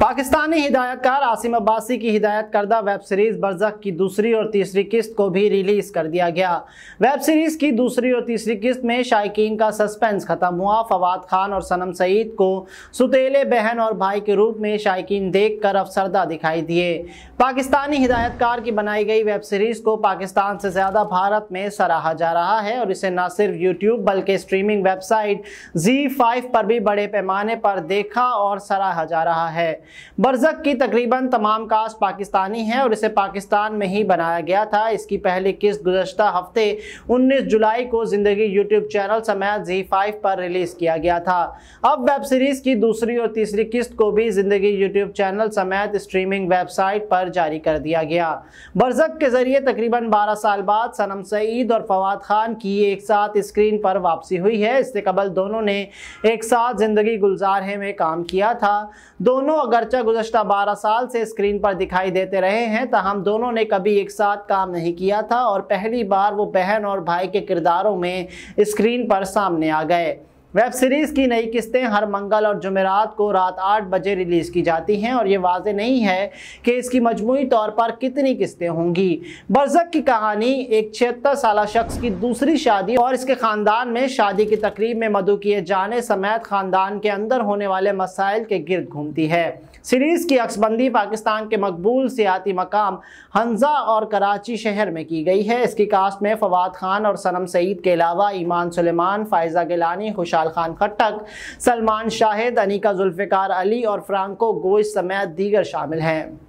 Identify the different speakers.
Speaker 1: पाकिस्तानी हिदायतकार आसिम अब्बासी की हिदायत करदा वेब सीरीज़ बरजक की दूसरी और तीसरी किस्त को भी रिलीज़ कर दिया गया वेब सीरीज़ की दूसरी और तीसरी किस्त में शायकीन का सस्पेंस ख़त्म हुआ फवाद खान और सनम सईद को सुतेले बहन और भाई के रूप में शायकीन देख कर अफसरदा दिखाई दिए पाकिस्तानी हिदायतकार की बनाई गई वेब सीरीज़ को पाकिस्तान से ज़्यादा भारत में सराहा जा रहा है और इसे न सिर्फ यूट्यूब बल्कि स्ट्रीमिंग वेबसाइट जी पर भी बड़े पैमाने पर देखा और सराहा जा रहा है बरजक की तकरीबन तमाम कास्ट पाकिस्तानी है और इसे पाकिस्तान में ही बनाया गया था इसकी पहली किस्त गुजशत हफ्ते 19 जुलाई को जिंदगी यूट्यूब चैनल समेत जी फाइव पर रिलीज किया गया था अब वेब सीरीज की दूसरी और तीसरी किस्त को भी जिंदगी यूट्यूब चैनल समेत स्ट्रीमिंग वेबसाइट पर जारी कर दिया गया बरजक के जरिए तकरीबन बारह साल बाद सनम सईद और फवाद खान की एक साथ स्क्रीन पर वापसी हुई है इससे कबल दोनों ने एक साथ ज़िंदगी गुलजार है में काम किया था दोनों अगरचा गुजशत 12 साल से स्क्रीन पर दिखाई देते रहे हैं तहम तो दोनों ने कभी एक साथ काम नहीं किया था और पहली बार वो बहन और भाई के किरदारों में स्क्रीन पर सामने आ गए वेब सीरीज़ की नई किस्तें हर मंगल और जुमेरात को रात आठ बजे रिलीज़ की जाती हैं और ये वाज नहीं है कि इसकी मजमू तौर पर कितनी किस्तें होंगी बरसक की कहानी एक छिहत्तर साल शख्स की दूसरी शादी और इसके ख़ानदान में शादी की तकरीब में मदु किए जाने समेत ख़ानदान के अंदर होने वाले मसाइल के गिरद घूमती है सीरीज़ की अक्सबंदी पाकिस्तान के मकबूल सियाती मकाम हंजा और कराची शहर में की गई है इसकी कास्ट में फवाद खान और सनम सईद के अलावा ईमान सलेमान फ़ायज़ा गिलानी खुशाल जलाल खान खट्टक सलमान शाहिद अनिका जुल्फ़िकार अली और फ्रांको गोश समेत दीगर शामिल हैं